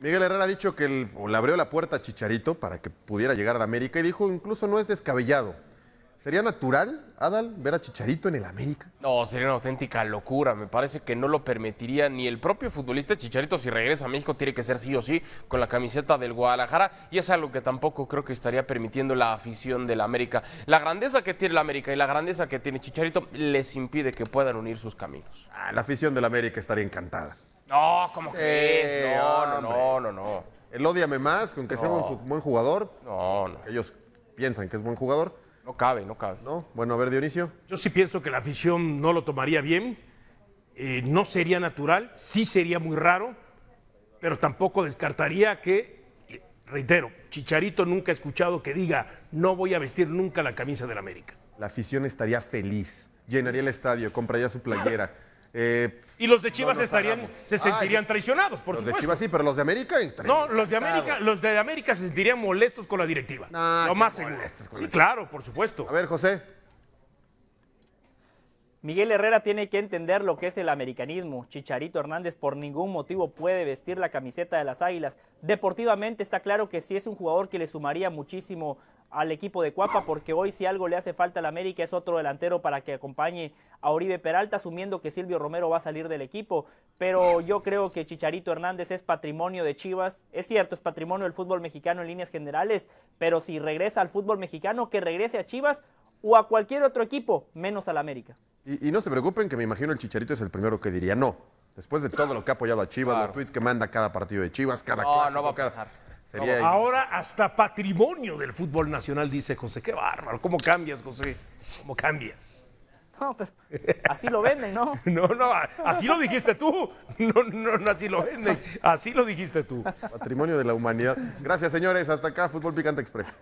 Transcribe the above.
Miguel Herrera ha dicho que le abrió la puerta a Chicharito para que pudiera llegar a América y dijo incluso no es descabellado. ¿Sería natural, Adal, ver a Chicharito en el América? No, sería una auténtica locura. Me parece que no lo permitiría ni el propio futbolista Chicharito. Si regresa a México, tiene que ser sí o sí con la camiseta del Guadalajara. Y es algo que tampoco creo que estaría permitiendo la afición del América. La grandeza que tiene el América y la grandeza que tiene Chicharito les impide que puedan unir sus caminos. Ah, la afición del América estaría encantada. No, ¿cómo que es? no, no, no, no, no. El odiame más, que aunque sea un buen jugador, No, no. ellos piensan que es buen jugador, No cabe, no cabe. ¿no? Bueno, a ver, Dionisio. Yo sí pienso que la afición no lo tomaría bien, eh, no sería natural, sí sería muy raro, pero tampoco descartaría que, eh, reitero, Chicharito nunca ha escuchado que diga, no voy a vestir nunca la camisa del América. La afición estaría feliz, llenaría el estadio, compraría su playera, Eh, y los de Chivas estarían, se ah, sentirían traicionados, por supuesto. Los de Chivas sí, pero los de América. No, los de América, los de América se sentirían molestos con la directiva. lo más seguro. Sí, claro, por supuesto. A ver, José. Miguel Herrera tiene que entender lo que es el americanismo. Chicharito Hernández por ningún motivo puede vestir la camiseta de las Águilas. Deportivamente está claro que si es un jugador que le sumaría muchísimo al equipo de Cuapa, porque hoy si algo le hace falta al América es otro delantero para que acompañe a Oribe Peralta, asumiendo que Silvio Romero va a salir del equipo. Pero yo creo que Chicharito Hernández es patrimonio de Chivas. Es cierto, es patrimonio del fútbol mexicano en líneas generales, pero si regresa al fútbol mexicano, que regrese a Chivas o a cualquier otro equipo, menos al América. Y, no se preocupen, que me imagino el Chicharito es el primero que diría no. Después de todo lo que ha apoyado a Chivas, el los que manda cada partido de Chivas, cada no, no va a cada ahora hasta patrimonio del fútbol nacional, dice José. Qué bárbaro. ¿Cómo cambias, José? ¿Cómo cambias? No, pero pues, así lo venden, ¿no? no, no, así lo dijiste tú. No, no, así lo venden. Así lo dijiste tú. Patrimonio de la humanidad. Gracias, señores. Hasta acá, Fútbol Picante Express.